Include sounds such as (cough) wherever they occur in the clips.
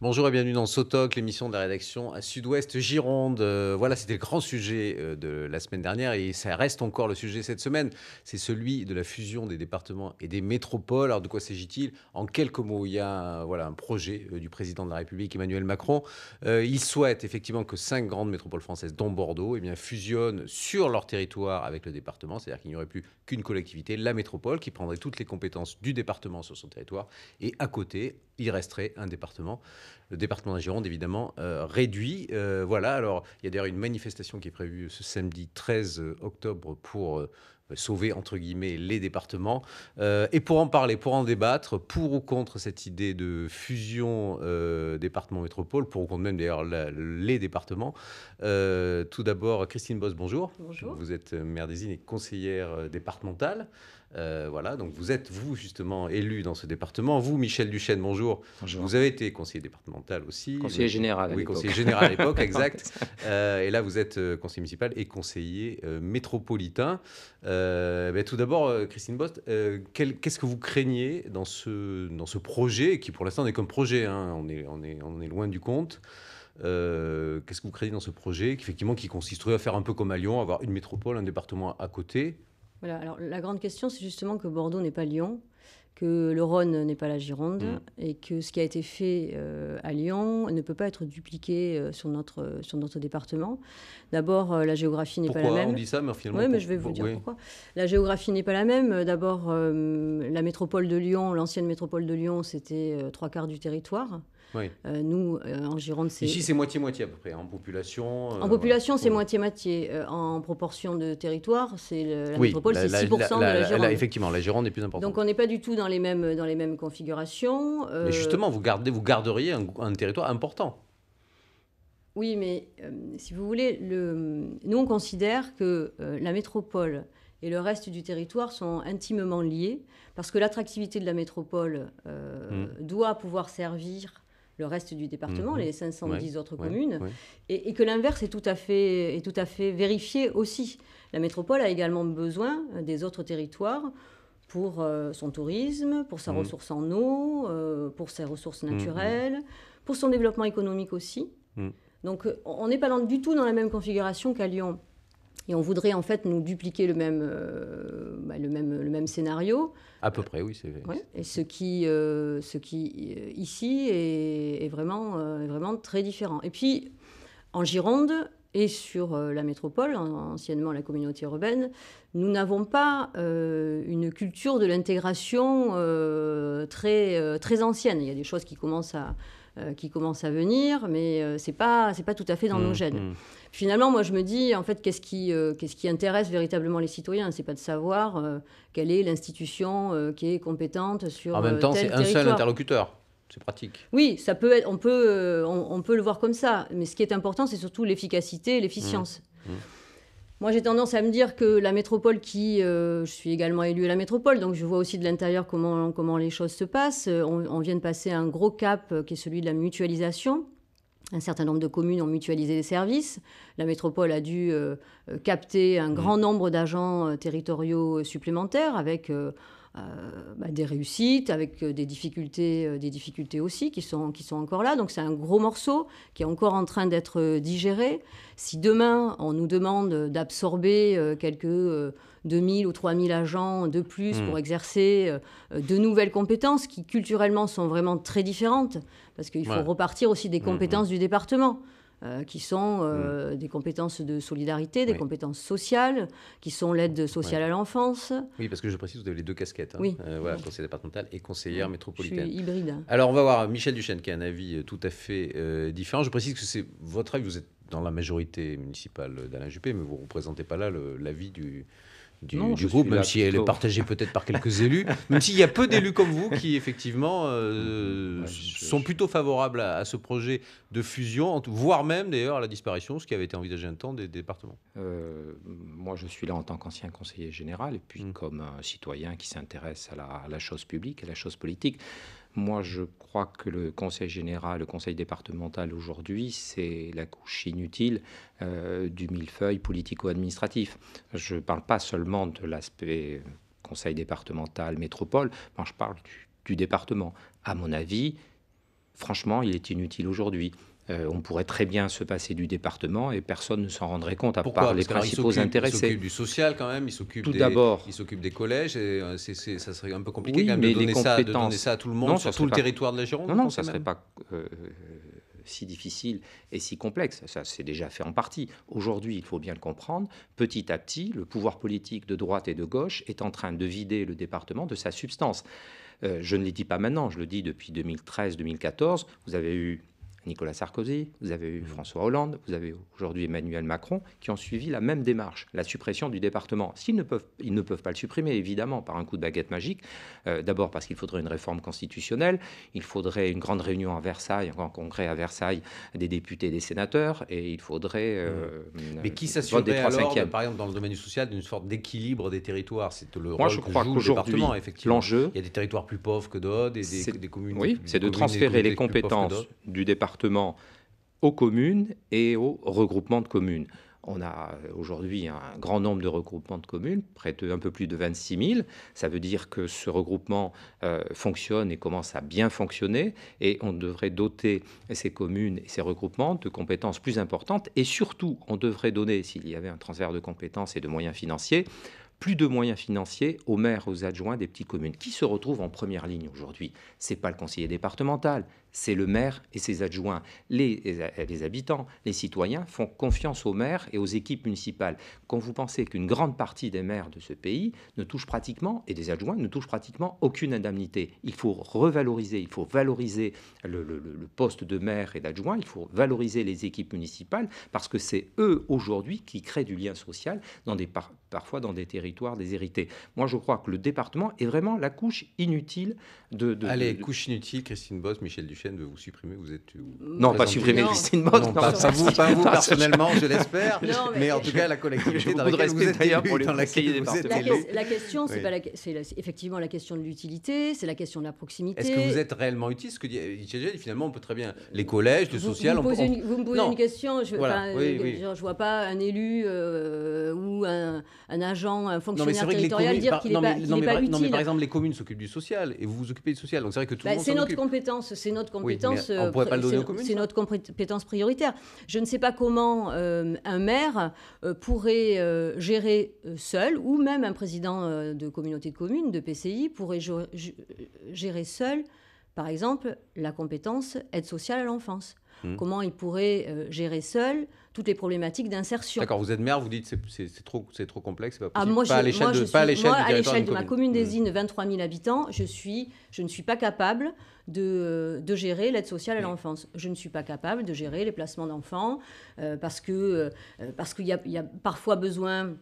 Bonjour et bienvenue dans Sotoc, l'émission de la rédaction à Sud-Ouest Gironde. Euh, voilà, c'était le grand sujet euh, de la semaine dernière et ça reste encore le sujet cette semaine. C'est celui de la fusion des départements et des métropoles. Alors de quoi s'agit-il En quelques mots, il y a voilà, un projet euh, du président de la République Emmanuel Macron. il souhaite effectivement que cinq grandes métropoles françaises, dont Bordeaux, eh bien, fusionnent sur leur territoire avec le département. C'est-à-dire qu'il n'y aurait plus qu'une collectivité, la métropole, qui prendrait toutes les compétences du département sur son territoire. Et à côté, il resterait un département le département de la Gironde, évidemment, euh, réduit. Euh, voilà, alors il y a d'ailleurs une manifestation qui est prévue ce samedi 13 euh, octobre pour bah, sauver, entre guillemets, les départements. et pour en parler, pour en débattre, pour ou contre cette idée de fusion département-métropole, pour ou contre même d'ailleurs les départements, tout d'abord, Christine Boss, bonjour. Bonjour. Vous êtes maire des Îles et conseillère départementale. Euh, voilà, donc vous êtes, vous, justement, élu dans ce département. Vous, Michel Duchesne, bonjour. bonjour. Vous avez été conseiller départemental aussi. Conseiller général. oui, conseiller général à l'époque, (laughs) exact. Euh, et là, vous êtes euh, conseiller municipal et conseiller métropolitain. Ben, tout d'abord, Christine Bost, qu'est-ce que vous craignez dans ce, dans ce projet, qui pour l'instant n'est comme projet, hein. on, est, on, est, on est loin du compte qu'est-ce que vous craignez dans ce projet qui, effectivement, qui consisterait à faire un peu comme à Lyon, avoir une métropole, un département à côté alors la grande question, c'est justement que Bordeaux n'est pas Lyon, que le Rhône n'est pas la Gironde, mm. et que ce qui a été fait euh, à Lyon ne peut pas être dupliqué euh, sur, notre, euh, sur notre département. D'abord, la géographie n'est pas la même. on dit ça, mais finalement... Oui, mais je vais vous dire pourquoi. La géographie n'est pas la même. D'abord, la métropole de Lyon, l'ancienne métropole de Lyon, c'était trois quarts du territoire. Euh, nous, euh, en Gironde, c'est... Ici, c'est moitié-moitié à peu près, en population. Euh, en population, c'est moitié-moitié. en proportion de territoire, c'est la métropole, c'est 6% de la Gironde. effectivement, la Gironde est plus importante. Donc, on n'est pas du tout dans les mêmes, dans les mêmes configurations. Mais justement, vous, gardez, vous garderiez un, territoire important. Oui, mais si vous voulez, le... nous on considère que la métropole et le reste du territoire sont intimement liés parce que l'attractivité de la métropole hmm. doit pouvoir servir le reste du département, mhm. les 510 autres communes, Et, que l'inverse est tout à fait vérifié aussi. La métropole a également besoin des autres territoires pour euh, son tourisme, pour sa mhm. ressource en eau, euh, pour ses ressources mhm, naturelles, pour son développement économique aussi. Donc on n'est pas dans, du tout dans la même configuration qu'à Lyon. Et on voudrait en fait nous dupliquer le même, euh, bah, le même, le même scénario. À peu près, oui, c'est vrai. Et ce qui, euh, ce qui euh, ici est, vraiment, vraiment très différent. Et puis, en Gironde et sur la métropole, anciennement la communauté urbaine, nous n'avons pas une culture de l'intégration très, très ancienne. Il y a des choses qui commencent à, euh, qui commencent à venir, mais euh, c'est pas c'est pas tout à fait dans nos mmh, gènes. Mmh. Finalement, moi je me dis en fait qu'est-ce qui euh, qu'est-ce qui intéresse véritablement les citoyens, c'est pas de savoir quelle est l'institution qui est compétente sur. En même temps, c'est un seul interlocuteur. C'est pratique. Oui, ça peut être, on, peut, on, peut le voir comme ça, mais ce qui est important, c'est surtout l'efficacité et l'efficience. Mmh, moi, j'ai tendance à me dire que la métropole qui... Euh, je suis également élue à la métropole, donc je vois aussi de l'intérieur comment, comment les choses se passent. Euh, on, vient de passer un gros cap euh, qui est celui de la mutualisation. Un certain nombre de communes ont mutualisé les services. La métropole a dû capter un mmh. grand nombre d'agents territoriaux supplémentaires avec... Euh, bah, des réussites, avec euh, des difficultés, euh, des difficultés aussi qui sont, encore là. Donc c'est un gros morceau qui est encore en train d'être digéré. Si demain on nous demande d'absorber quelques 2000 ou 3000 agents de plus hmm. pour exercer de nouvelles compétences qui culturellement sont vraiment très différentes, parce qu'il faut repartir aussi des hmm, compétences hmm. du département. Euh, qui sont euh, mm. des compétences de solidarité, des compétences sociales, qui sont l'aide sociale à l'enfance. Oui, parce que je précise, vous avez les deux casquettes. Hein. Oui. conseiller euh, départemental et conseillère métropolitaine. hybride. Alors, on va voir Michel Duchesne qui a un avis tout à fait différent. Je précise que c'est votre avis, vous êtes dans la majorité municipale d'Alain Juppé, mais vous ne représentez pas là l'avis du, du, du groupe, même si elle est partagée peut-être par quelques élus, (laughs) même s'il y a peu d'élus comme vous qui effectivement euh, mm, sont plutôt favorables à, ce projet de fusion, voire même d'ailleurs à la disparition, ce qui avait été envisagé un temps des, départements. Euh, moi, je suis là en tant qu'ancien conseiller général et puis mm. comme un citoyen qui s'intéresse à, à la, chose publique, à la chose politique. Moi, je crois que le conseil général, le conseil départemental aujourd'hui, c'est la couche inutile euh, du millefeuille politico-administratif. Je ne parle pas seulement de l'aspect euh, conseil départemental, métropole, je parle du, du département. À mon avis, franchement, il est inutile aujourd'hui. Euh, on pourrait très bien se passer du département et personne ne s'en rendrait compte à part les principaux intéressés. Il s'occupe du social quand même, il s'occupe tout des collèges et euh, ça serait un peu compliqué quand même de donner, ça, à tout le monde sur tout le territoire de la Gironde. Non, non, ça ne serait pas euh, si difficile et si complexe. Ça, c'est déjà fait en partie. Aujourd'hui, il faut bien le comprendre, petit à petit, le pouvoir politique de droite et de gauche est en train de vider le département de sa substance. je ne le dis pas maintenant, je le dis depuis 2013-2014. Vous avez eu Nicolas Sarkozy, vous avez eu mhm. François Hollande, vous avez aujourd'hui Emmanuel Macron, qui ont suivi la même démarche, la suppression du département. S'ils ne peuvent, ils ne peuvent pas le supprimer, évidemment, par un coup de baguette magique, euh, d'abord parce qu'il faudrait une réforme constitutionnelle, il faudrait une grande réunion à Versailles, un grand congrès à Versailles des députés et des sénateurs, et il faudrait... Euh, mhm. Mais qui euh, s'assurerait alors, par exemple, dans le domaine social, d'une sorte d'équilibre des territoires C'est le rôle je joue département, effectivement. L'enjeu... Il y a des territoires plus pauvres que d'autres, et des, des communes... Oui, c'est de transférer les compétences du département aux communes et aux regroupements de communes. On a euh, aujourd'hui un grand nombre de regroupements de communes, près d'un peu plus de 26 000. Ça veut dire que ce regroupement euh, fonctionne et commence à bien fonctionner. Et on devrait doter ces communes et ces regroupements de compétences plus importantes. Et surtout, on devrait donner, s'il y avait un transfert de compétences et de moyens financiers, plus de moyens financiers aux maires, aux adjoints des petites communes, qui se retrouvent en première ligne aujourd'hui. Ce n'est pas le conseiller départemental, c'est le maire et ses adjoints. Euh, les, habitants, les citoyens font confiance aux maires et aux équipes municipales. Quand vous pensez qu'une grande partie des maires de ce pays ne touche pratiquement, et des adjoints ne touchent pratiquement aucune indemnité, il faut revaloriser, il faut valoriser le, poste de maire et d'adjoint, il faut valoriser les équipes municipales, parce que c'est eux aujourd'hui qui créent du lien social, dans des parfois dans des territoires déshérités. Moi, je crois que le département est vraiment la couche inutile de... Allez, couche inutile, Christine Boss, Michel Duchamp. Duchesne veut vous supprimer, vous êtes... Non, pas supprimer Christine Mott. Non, pas, pas, vous, pas vous personnellement, je l'espère, mais, en tout cas la collectivité dans laquelle vous êtes élu, pour les dans laquelle vous êtes la, que, la question, c'est effectivement la question de l'utilité, c'est la question de la proximité. Est-ce que vous êtes réellement utile Ce que dit euh, ITG, finalement, on peut très bien... Les collèges, le social... Vous, on, posez vous me posez une question, je ne vois pas un élu euh, ou un, un, agent, un fonctionnaire territorial dire qu'il n'est pas utile. Non, mais par exemple, les communes s'occupent du social, et vous vous occupez du social, donc c'est vrai que tout le bah, monde C'est notre compétence, c'est notre compétence. Euh, c'est notre compétence prioritaire. Je ne sais pas comment euh, un maire euh, pourrait gérer seul, ou même un président de communauté de communes, de PCI, pourrait gérer seul, par exemple, la compétence aide sociale à l'enfance. Hmm. comment il pourrait euh, gérer seul toutes les problématiques d'insertion. D'accord, vous êtes maire, vous dites c'est, c'est, trop, c'est trop complexe, c'est pas ah, possible. pas à l'échelle de, pas à l'échelle de, ma commune des îles, 23 000 habitants, je, suis, je ne suis pas capable de, gérer l'aide sociale à hmm. l'enfance. Je ne suis pas capable de gérer les placements d'enfants euh, parce, que, euh, parce qu'il y y a parfois besoin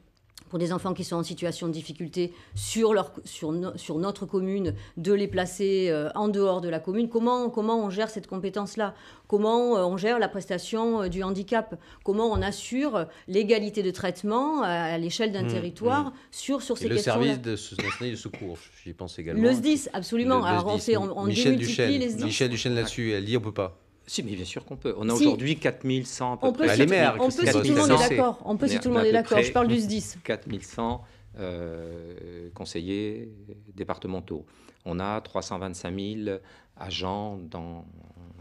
pour des enfants qui sont en situation de difficulté sur, leur, sur, sur notre commune, de les placer euh, en dehors de la commune. Comment, comment on gère cette compétence-là Comment euh, on gère la prestation euh, du handicap Comment on assure l'égalité de traitement à, l'échelle d'un mmh, territoire mmh. sur, sur ces questions-là Le service de, de secours, j'y pense (laughs) également. Le SDIS, absolument. Le, on, Michel Duchesne là-dessus, elle dit on ne peut pas. Si, mais bien sûr qu'on peut. On a aujourd'hui 4100 à peu les maires, on peut si tout le monde est d'accord. On peut si tout le monde est d'accord. Je parle du SDIS. 4100 conseillers départementaux. On a 325 000 agents dans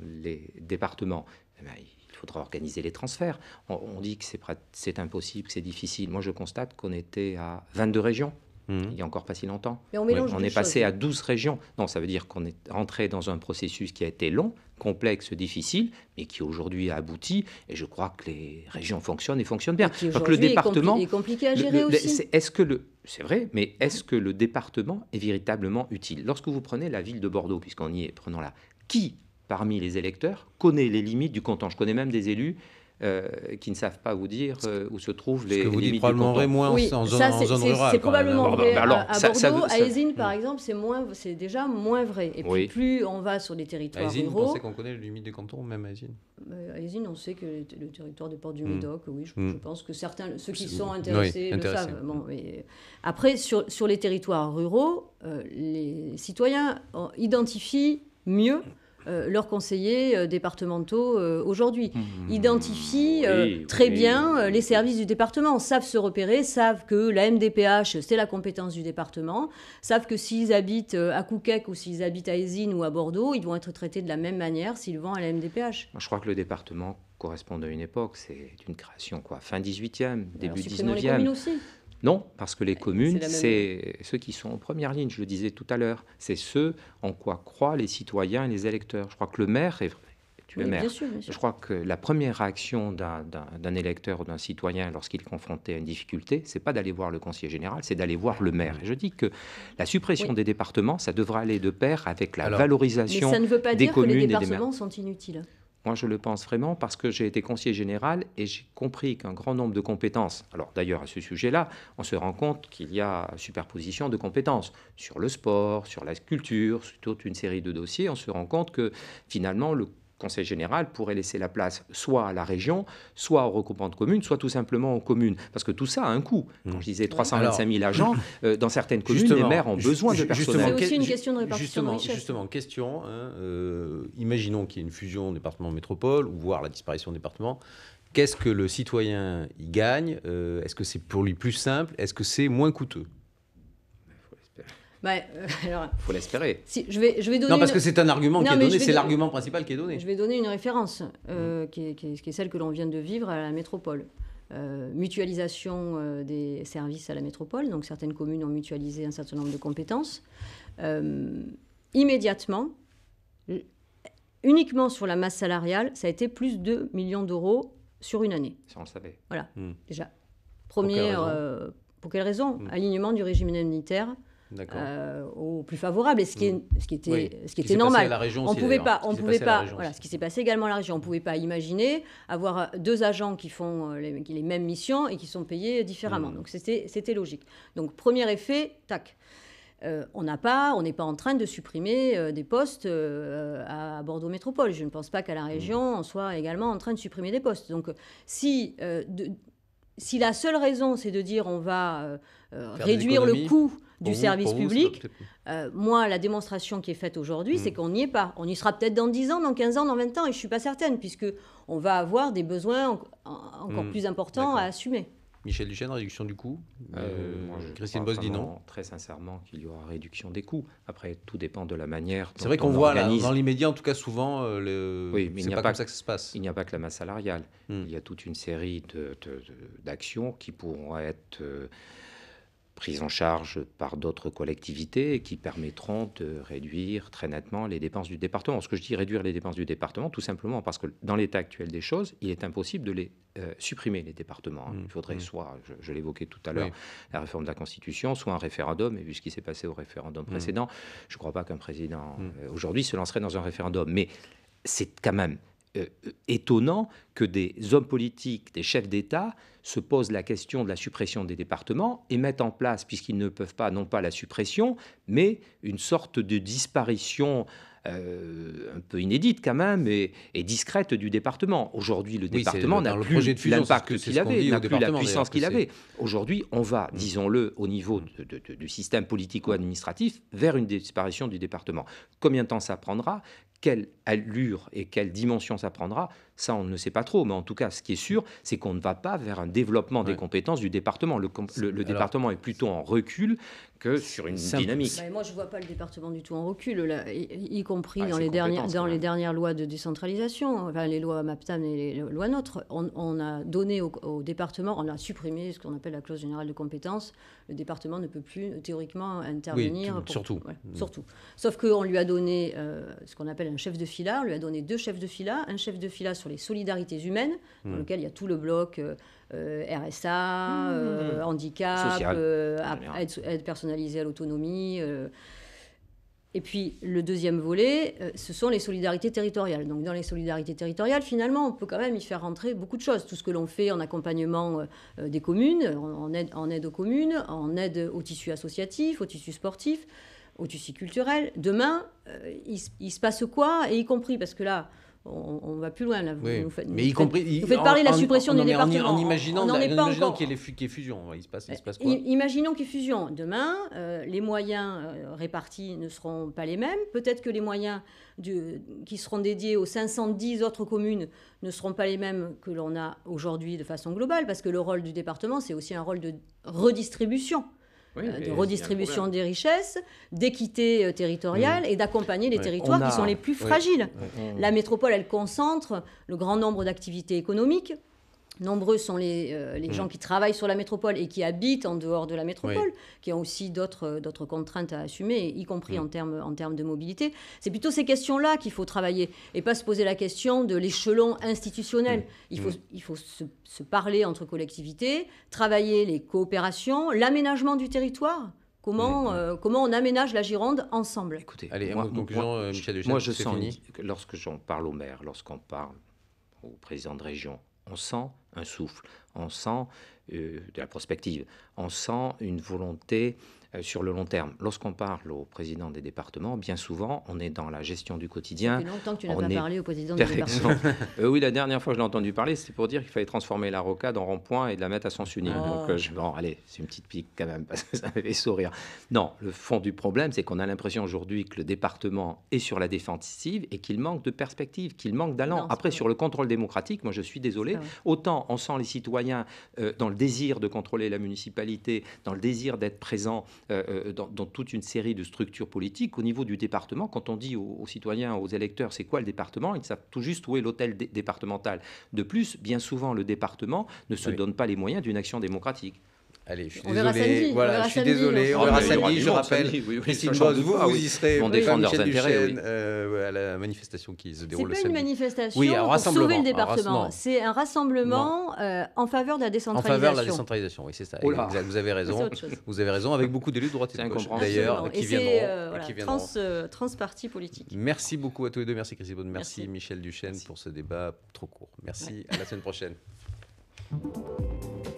les départements. Eh ben, il faudra organiser les transferts. On, on dit que c'est impossible, que c'est difficile. Moi, je constate qu'on était à 22 régions. Mhm. il n'y a encore pas si longtemps. on, est passé à 12 régions. Non, ça veut dire qu'on est rentré dans un processus qui a été long, complexe, difficile, mais qui aujourd'hui a abouti. Et je crois que les régions fonctionnent et fonctionnent bien. le département. Est, compliqué à gérer aussi. Est-ce que le. C'est vrai, mais est-ce que le département est véritablement utile Lorsque vous prenez la ville de Bordeaux, puisqu'on y est, prenons-la. Qui parmi les électeurs connaît les limites du canton Je connais même des élus euh, qui ne savent pas vous dire euh, où se trouvent les. Ce que vous dites moins oui, en, zone, ça, rurale. C'est probablement vrai. à, par hmm. exemple, c'est c'est déjà moins vrai. Et puis plus on va sur des territoires Aisine, ruraux. Vous pensez qu'on connaît les limites des cantons, même à Aisine À on sait que le, territoire des port du hmm. Médoc, oui, hmm. je, pense que certains, ceux qui sont intéressés, le savent. Bon, mais... Euh, après, sur, sur, les territoires ruraux, les citoyens identifient mieux euh, leurs conseillers euh, départementaux euh, aujourd'hui. Mmh. Identifient très bien les services du département, savent se repérer, savent que la MDPH, c'est la compétence du département, savent que s'ils habitent à Couquec ou s'ils habitent à Esine ou à Bordeaux, ils vont être traités de la même manière s'ils vont à la MDPH. Je crois que le département correspond à une époque, c'est une création quoi, fin 18e, début 19e. Les communes aussi. Non, parce que les communes, c'est ceux qui sont en première ligne, je le disais tout à l'heure. C'est ceux en quoi croient les citoyens et les électeurs. Je crois que le maire est... Tu Je crois que la première réaction d'un électeur ou d'un citoyen lorsqu'il est confronté à une difficulté, c'est pas d'aller voir le conseiller général, c'est d'aller voir le maire. je dis que la suppression des départements, ça devrait aller de pair avec la valorisation des communes et des ça ne veut pas dire que les départements sont inutiles. Moi, je le pense vraiment parce que j'ai été conseiller général et j'ai compris qu'un grand nombre de compétences, alors d'ailleurs à ce sujet-là, on se rend compte qu'il y a superposition de compétences sur le sport, sur la culture, sur toute une série de dossiers, on se rend compte que finalement le conseil général pourrait laisser la place soit à la région, soit aux regroupement de communes, soit tout simplement aux communes. Parce que tout ça a un coût. Quand mmh. je disais 325 000 agents, (clears throat) euh, dans certaines communes, les maires ont besoin de personnel. C'est aussi une question de répartition justement, Justement, question. Hein, euh, imaginons qu'il y ait une fusion département-métropole, ou voire la disparition département. département. Qu'est-ce que le citoyen y gagne euh, Est-ce que c'est pour lui plus simple Est-ce que c'est moins coûteux il bah, euh, (laughs) faut l'espérer. je vais, je vais non, parce que c'est un argument qui est donné, c'est l'argument principal qui est donné. Je vais donner une référence, euh, mmh. qui, est, celle que l'on vient de vivre à la métropole. Euh, mutualisation des services à la métropole, donc certaines communes ont mutualisé un certain nombre de compétences. immédiatement, uniquement sur la masse salariale, ça a été plus de 2 millions d'euros sur une année. Si on le savait. Voilà, mmh. déjà. Première, pour quelle raison, pour quelle raison Alignement du régime indemnitaire — D'accord. Euh, — Au plus favorable, et ce qui, était, mm. ce qui était normal. on pouvait pas, on pouvait pas, voilà, ce qui s'est passé également à la région, on pouvait pas imaginer avoir deux agents qui font euh, les, mêmes missions et qui sont payés différemment. Mm. Donc c'était logique. Donc premier effet, tac. Euh, on n'a pas, on n'est pas en train de supprimer des postes à, Bordeaux Métropole. Je ne pense pas qu'à la mm. région, on soit également en train de supprimer des postes. Donc, si si la seule raison c'est de dire on va euh, euh, réduire le coût du service public, euh, moi, la démonstration qui est faite aujourd'hui, c'est mm. qu'on n'y est pas. On y sera peut-être dans 10 ans, dans 15 ans, dans 20 ans, et je ne suis pas certaine, puisque va avoir des besoins encore mm. plus importants à assumer. Michel Duchesne, réduction du coût euh, euh, Christine Boss dit non. Très sincèrement, qu'il y aura réduction des coûts. Après, tout dépend de la manière. C'est vrai qu'on voit là, dans l'immédiat, en tout cas souvent, euh, le... oui, mais il n'y a pas, que, comme ça que ça se passe. Il n'y a pas que la masse salariale. Hmm. Il y a toute une série d'actions de, de, qui pourront être. Prise en charge par d'autres collectivités qui permettront de réduire très nettement les dépenses du département. Ce que je dis réduire les dépenses du département, tout simplement parce que dans l'état actuel des choses, il est impossible de les euh, supprimer, les départements. Hein. Mmh. Il faudrait mmh. soit, je, l'évoquais tout à l'heure, la réforme de la Constitution, soit un référendum, et vu ce qui s'est passé au référendum mmh. précédent, je ne crois pas qu'un président euh, aujourd'hui se lancerait dans un référendum. Mais c'est quand même euh, étonnant que des hommes politiques, des chefs d'État, se posent la question de la suppression des départements et mettent en place, puisqu'ils ne peuvent pas, non pas la suppression, mais une sorte de disparition. Euh, un peu inédite quand même et, discrète du département. Aujourd'hui, le département n'a plus l'impact qu'il avait, n'a plus la puissance qu'il avait. Aujourd'hui, on va, mm. disons-le, au niveau mm. du système politico-administratif, vers une disparition du département. Combien de temps ça prendra quelle allure et quelle dimension ça prendra, ça, on ne sait pas trop, mais en tout cas, ce qui est sûr, c'est qu'on ne va pas vers un développement des compétences du département. Le, département est plutôt en recul que sur une dynamique. Bah, moi, je ne vois pas le département du tout en recul, y, compris ah, dans, les dernières, dans les dernières lois de décentralisation, enfin, les lois MAPTAM et les lois NOTRe. On, a donné au, département, on a supprimé ce qu'on appelle la clause générale de compétences. Le département ne peut plus théoriquement intervenir. Oui, surtout. Mm. surtout. Sauf qu'on lui a donné euh, ce qu'on appelle un chef de fila, on lui a donné deux chefs de fila, un chef de fila sur les solidarités humaines, dans hmm. lequel il y a tout le bloc euh, euh, RSA, hmm. euh, handicap, aide, personnalisée à l'autonomie. Et puis le deuxième volet, ce sont les solidarités territoriales. Donc dans les solidarités territoriales, finalement, on peut quand même y faire rentrer beaucoup de choses. Tout ce que l'on fait en accompagnement des communes, en aide, en aide aux communes, en aide au tissu associatif, au tissu sportif, au tissu culturel. Demain, il, il se passe quoi Et y compris, parce que là, on, va plus loin là. Vous, faites, mais y compris, parler de la suppression des départements. En, imaginant, qu'il y ait fusion, il se passe quoi Imaginons qu'il y ait fusion. Demain, euh, les moyens euh, répartis ne seront pas les mêmes. Peut-être que les moyens qui seront dédiés aux 510 autres communes ne seront pas les mêmes que l'on a aujourd'hui de façon globale, parce que le rôle du département, c'est aussi un rôle de redistribution. Euh, de redistribution des richesses, d'équité euh, territoriale et d'accompagner les territoires qui sont les plus fragiles. La métropole, elle concentre le grand nombre d'activités économiques. Nombreux sont les, euh, mm. gens qui travaillent sur la métropole et qui habitent en dehors de la métropole, qui ont aussi euh, d'autres contraintes à assumer, y compris mm. en termes en de mobilité. C'est plutôt ces questions-là qu'il faut travailler et pas se poser la question de l'échelon institutionnel. Mm. Il faut, il faut se, parler entre collectivités, travailler les coopérations, l'aménagement du territoire. Comment, euh, comment on aménage la Gironde ensemble Écoutez, moi, moi je sens, lorsque j'en parle au maire, lorsqu'on parle au président de région, on sent un souffle, on sent euh, de la prospective, on sent une volonté euh, sur le long terme. Lorsqu'on parle au président des départements, bien souvent, on est dans la gestion du quotidien. Ça a longtemps que tu n'as pas parlé au président (laughs) des départements. Euh, oui, la dernière fois que je l'ai entendu parler, c'était pour dire qu'il fallait transformer la rocade en rond-point et de la mettre à sens unique. Ah, Donc, euh, bon, allez, c'est une petite pique quand même, (laughs) parce que ça fait sourire. Non, le fond du problème, c'est qu'on a l'impression aujourd'hui que le département est sur la défensive et qu'il manque de perspective, qu'il manque d'allant. Après, sur le contrôle démocratique, moi, je suis désolé. Autant on sent les citoyens dans le désir de contrôler la municipalité, dans le désir d'être présent euh, euh, dans, toute une série de structures politiques. Au niveau du département, quand on dit aux, citoyens, aux électeurs, c'est quoi le département, ils savent tout juste où est l'hôtel départemental. De plus, bien souvent, le département ne se donne pas les moyens d'une action démocratique. Allez, je suis on désolé. voilà, on verra je suis désolé. Hein. On, verra ah, samedi, je rappelle. Oui, oui, une chose, vous, ah, oui. vous y serez. Euh, à la manifestation qui se déroule le samedi. C'est pas une manifestation pour sauver le département. C'est un rassemblement euh, en faveur de la décentralisation. En faveur de la décentralisation, oui, c'est ça. Vous avez raison. vous avez raison, avec beaucoup d'élus de droite et de gauche, d'ailleurs, euh, qui viendront. Euh, Transparti politique. Merci beaucoup à tous les deux. Merci Christine Merci Michel Duchesne pour ce débat trop court. Merci. À la semaine prochaine. (laughs)